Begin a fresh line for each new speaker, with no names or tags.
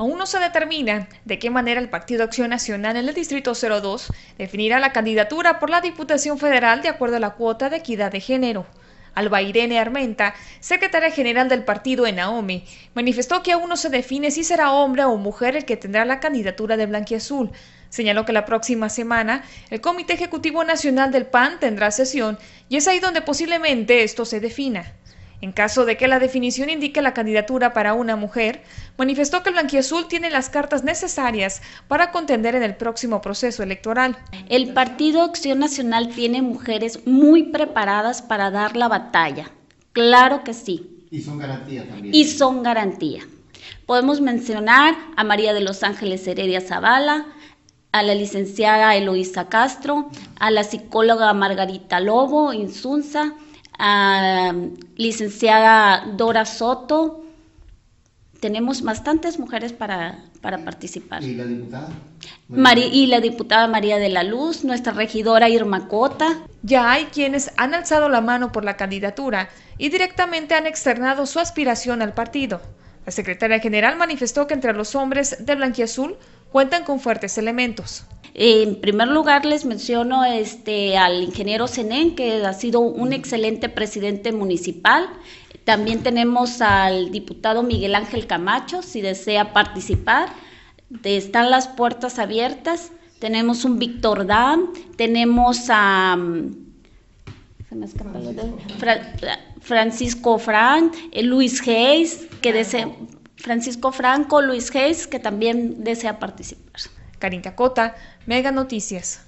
Aún no se determina de qué manera el Partido Acción Nacional en el Distrito 02 definirá la candidatura por la Diputación Federal de acuerdo a la cuota de equidad de género. Alba Irene Armenta, secretaria general del partido en Naomi, manifestó que aún no se define si será hombre o mujer el que tendrá la candidatura de Blanquiazul. Señaló que la próxima semana el Comité Ejecutivo Nacional del PAN tendrá sesión y es ahí donde posiblemente esto se defina. En caso de que la definición indique la candidatura para una mujer, manifestó que el Blanquiazul tiene las cartas necesarias para contender en el próximo proceso electoral. El Partido Acción Nacional tiene mujeres muy preparadas para
dar la batalla. Claro que sí.
Y son garantía también. Y son
garantía. Podemos mencionar a María de los Ángeles Heredia Zavala, a la licenciada Eloísa Castro, a la psicóloga Margarita Lobo Insunza, a licenciada Dora Soto. Tenemos bastantes mujeres para, para participar. ¿Y la diputada? y la diputada
María de la Luz, nuestra regidora Irma Cota. Ya hay quienes han alzado la mano por la candidatura y directamente han externado su aspiración al partido. La secretaria general manifestó que entre los hombres de Blanquiazul cuentan con fuertes elementos. En primer lugar, les menciono este, al ingeniero Zenén, que ha sido un excelente
presidente municipal. También tenemos al diputado Miguel Ángel Camacho, si desea participar. Están las puertas abiertas. Tenemos un Víctor Dam, tenemos a... Mm, Francisco. Eh, Luis Hayes, que desea... Francisco Franco, Luis Hayes, que también desea participar. Karin Cacota, Mega Noticias.